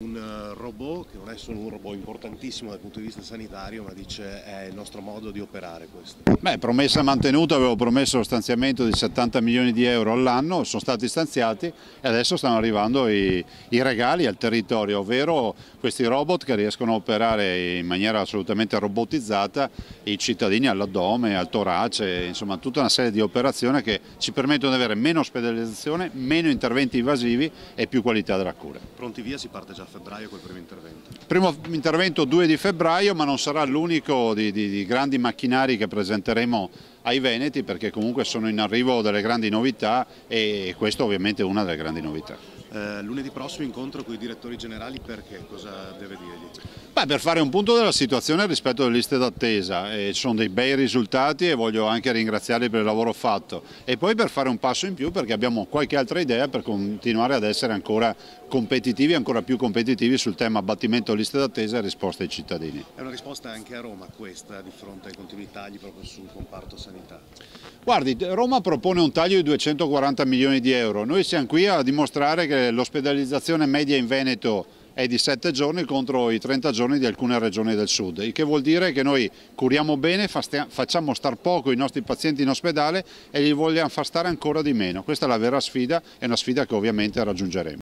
Un eh, robot che non è solo un robot importantissimo dal punto di vista sanitario ma dice è il nostro modo di operare questo. Beh, promessa mantenuta, avevo promesso lo stanziamento di 70 milioni di euro all'anno, sono stati stanziati e adesso stanno arrivando i, i, regali al territorio, ovvero questi robot che riescono a operare in maniera assolutamente robotizzata i cittadini all'addome, al torace, insomma tutta una serie di operazioni che ci permettono di avere meno ospedalizzazione, meno interventi invasivi e più qualità della cura. Pronti via si parte già febbraio col primo intervento? Primo intervento 2 di febbraio ma non sarà l'unico di, di, di grandi macchinari che presenteremo ai Veneti perché comunque sono in arrivo delle grandi novità e questa ovviamente è una delle grandi novità. Eh, lunedì prossimo incontro con i direttori generali perché? Cosa deve dirgli? Beh, per fare un punto della situazione rispetto alle liste d'attesa, eh, ci sono dei bei risultati e voglio anche ringraziarli per il lavoro fatto e poi per fare un passo in più perché abbiamo qualche altra idea per continuare ad essere ancora competitivi, ancora più competitivi sul tema abbattimento liste d'attesa e risposta ai cittadini. È una risposta anche a Roma questa di fronte ai continui tagli proprio sul comparto sanità? Guardi, Roma propone un taglio di 240 milioni di euro, noi siamo qui a dimostrare che l'ospedalizzazione media in Veneto è è di 7 giorni contro i 30 giorni di alcune regioni del sud, il che vuol dire che noi curiamo bene, facciamo star poco i nostri pazienti in ospedale e li vogliamo far stare ancora di meno. Questa è la vera sfida, e una sfida che ovviamente raggiungeremo.